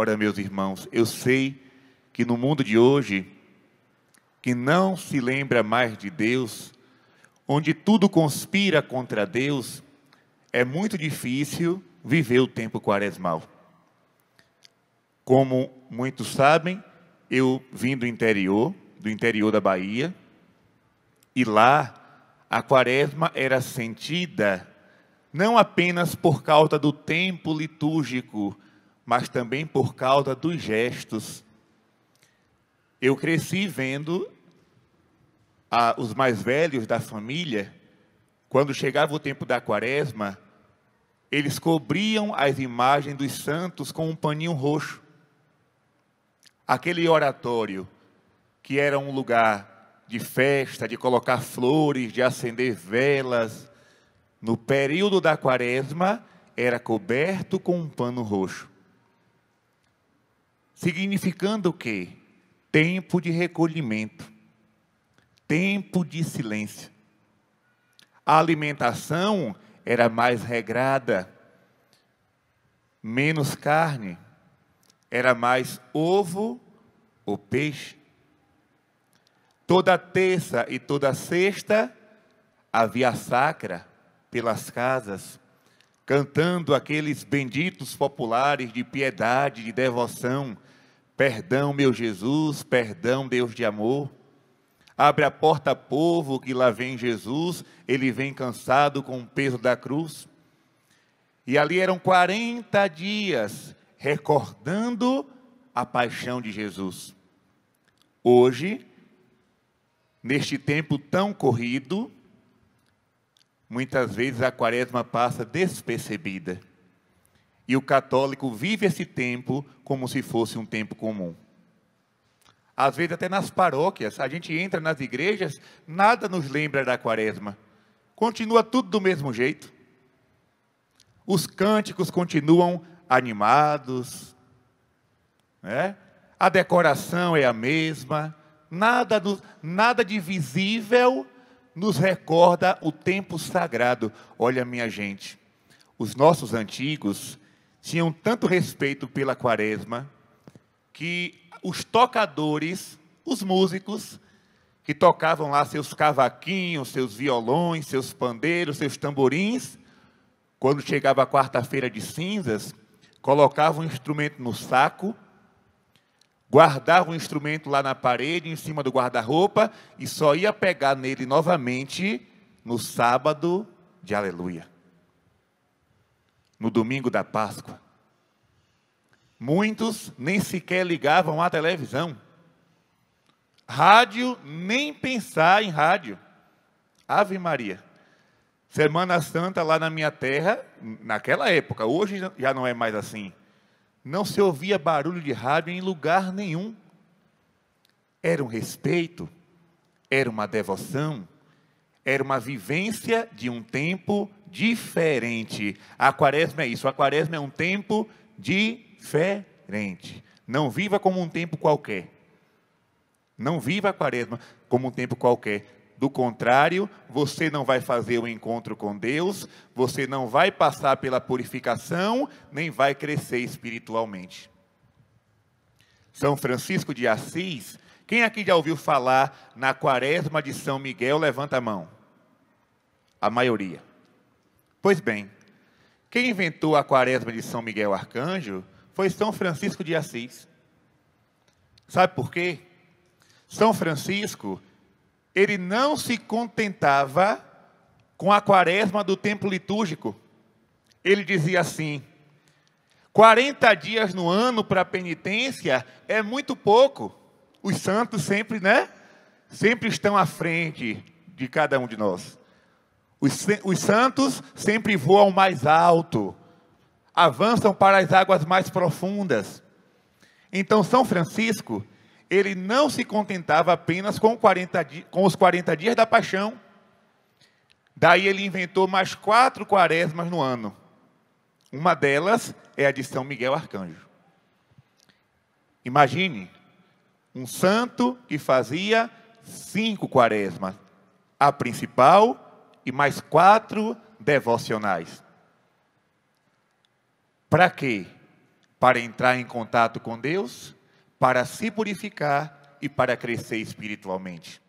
Ora, meus irmãos, eu sei que no mundo de hoje, que não se lembra mais de Deus, onde tudo conspira contra Deus, é muito difícil viver o tempo quaresmal. Como muitos sabem, eu vim do interior, do interior da Bahia, e lá a quaresma era sentida não apenas por causa do tempo litúrgico mas também por causa dos gestos. Eu cresci vendo a, ah, os mais velhos da família, quando chegava o tempo da quaresma, eles cobriam as imagens dos santos com um paninho roxo. Aquele oratório, que era um lugar de festa, de colocar flores, de acender velas, no período da quaresma, era coberto com um pano roxo. Significando o quê? Tempo de recolhimento, tempo de silêncio. A alimentação era mais regrada, menos carne, era mais ovo ou peixe. Toda terça e toda sexta havia sacra pelas casas, cantando aqueles benditos populares de piedade, de devoção, Perdão, meu Jesus, perdão, Deus de amor. Abre a porta, povo, que lá vem Jesus, ele vem cansado com o peso da cruz. E ali eram 40 dias recordando a paixão de Jesus. Hoje, neste tempo tão corrido, muitas vezes a quaresma passa despercebida. E o católico vive esse tempo como se fosse um tempo comum. Às vezes, até nas paróquias, a gente entra nas igrejas, nada nos lembra da quaresma. Continua tudo do mesmo jeito. Os cânticos continuam animados, né? a decoração é a mesma, nada, do, nada de visível nos recorda o tempo sagrado. Olha, minha gente, os nossos antigos tinham tanto respeito pela quaresma que os tocadores, os músicos, que tocavam lá seus cavaquinhos, seus violões, seus pandeiros, seus tamborins, quando chegava a quarta-feira de cinzas, colocavam o instrumento no saco, guardavam o instrumento lá na parede, em cima do guarda-roupa, e só ia pegar nele novamente no sábado de aleluia no domingo da Páscoa. Muitos nem sequer ligavam à televisão. Rádio, nem pensar em rádio. Ave Maria. Semana Santa lá na minha terra, naquela época, hoje já não é mais assim. Não se ouvia barulho de rádio em lugar nenhum. Era um respeito, era uma devoção, era uma vivência de um tempo diferente. A quaresma é isso. A quaresma é um tempo diferente. Não viva como um tempo qualquer. Não viva a quaresma como um tempo qualquer. Do contrário, você não vai fazer o um encontro com Deus, você não vai passar pela purificação, nem vai crescer espiritualmente. São Francisco de Assis, quem aqui já ouviu falar na quaresma de São Miguel, levanta a mão. A maioria. Pois bem, quem inventou a quaresma de São Miguel Arcanjo foi São Francisco de Assis. Sabe por quê? São Francisco, ele não se contentava com a quaresma do tempo litúrgico. Ele dizia assim: 40 dias no ano para penitência é muito pouco. Os santos sempre, né? Sempre estão à frente de cada um de nós. Os, os santos sempre voam mais alto, avançam para as águas mais profundas. Então, São Francisco, ele não se contentava apenas com, 40, com os 40 dias da paixão. Daí ele inventou mais quatro quaresmas no ano. Uma delas é a de São Miguel Arcanjo. Imagine um santo que fazia cinco quaresmas: a principal, e mais quatro devocionais. Para quê? Para entrar em contato com Deus, para se purificar e para crescer espiritualmente.